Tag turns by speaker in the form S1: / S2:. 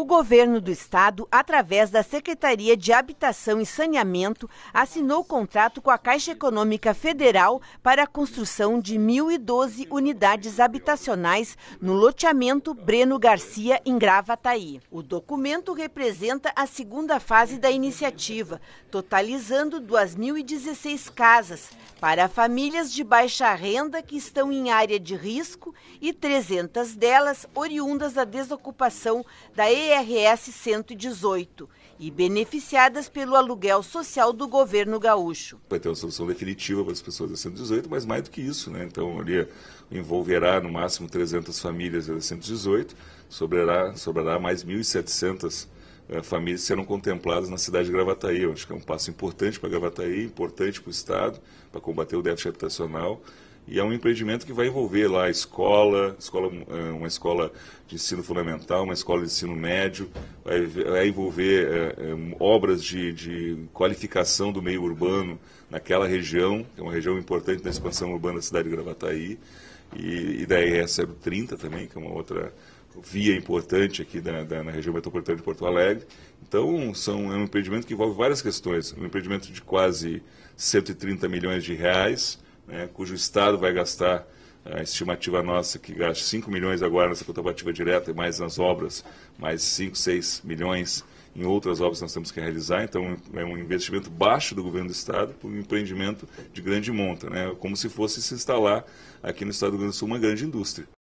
S1: O governo do estado, através da Secretaria de Habitação e Saneamento, assinou contrato com a Caixa Econômica Federal para a construção de 1.012 unidades habitacionais no loteamento Breno Garcia, em Gravataí. O documento representa a segunda fase da iniciativa, totalizando 2.016 casas para famílias de baixa renda que estão em área de risco e 300 delas oriundas da desocupação da EE PRS 118 e beneficiadas pelo aluguel social do governo gaúcho.
S2: Vai ter uma solução definitiva para as pessoas da 118, mas mais do que isso, né? Então, ali envolverá no máximo 300 famílias da 118, sobrará, sobrará mais 1.700 eh, famílias serão contempladas na cidade de Gravataí. Eu acho que é um passo importante para Gravataí, importante para o Estado, para combater o déficit habitacional e é um empreendimento que vai envolver lá a escola, escola eh, uma escola de ensino fundamental, uma escola de ensino médio, vai, vai envolver é, é, obras de, de, qualificação do meio urbano naquela região, que é uma região importante na expansão urbana da cidade de Gravataí, e, e da RS 30 também, que é uma outra via importante aqui da, da, na região metropolitana de Porto Alegre. Então, são, é um empreendimento que envolve várias questões. Um empreendimento de quase 130 milhões de reais, né, cujo Estado vai gastar, eh, a estimativa nossa que gasta 5 milhões agora nessa contemplativa direta e mais nas obras, mais 5, 6 milhões em outras obras que nós temos que realizar, então é um investimento baixo do governo do Estado para um empreendimento de grande monta, né? como se fosse se instalar aqui no Estado do Rio Grande do Sul uma grande indústria.